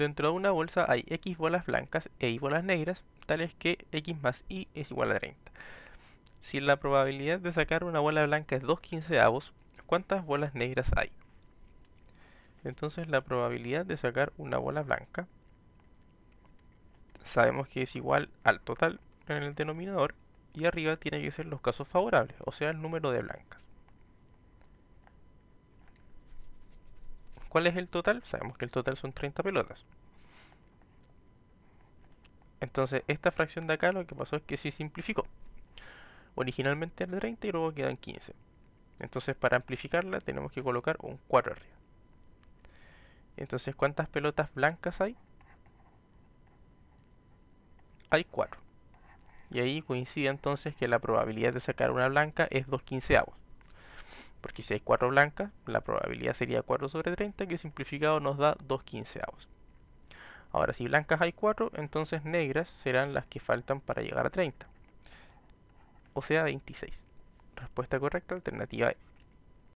Dentro de una bolsa hay X bolas blancas e Y bolas negras, tales que X más Y es igual a 30. Si la probabilidad de sacar una bola blanca es 2 quinceavos, ¿cuántas bolas negras hay? Entonces la probabilidad de sacar una bola blanca sabemos que es igual al total en el denominador y arriba tiene que ser los casos favorables, o sea el número de blancas. ¿Cuál es el total? Sabemos que el total son 30 pelotas. Entonces, esta fracción de acá lo que pasó es que se simplificó. Originalmente era 30 y luego quedan 15. Entonces, para amplificarla tenemos que colocar un 4 arriba. Entonces, ¿cuántas pelotas blancas hay? Hay 4. Y ahí coincide entonces que la probabilidad de sacar una blanca es 2 quinceavos. Porque si hay 4 blancas, la probabilidad sería 4 sobre 30, que simplificado nos da 2 quinceavos. Ahora, si blancas hay 4, entonces negras serán las que faltan para llegar a 30. O sea, 26. Respuesta correcta, alternativa E.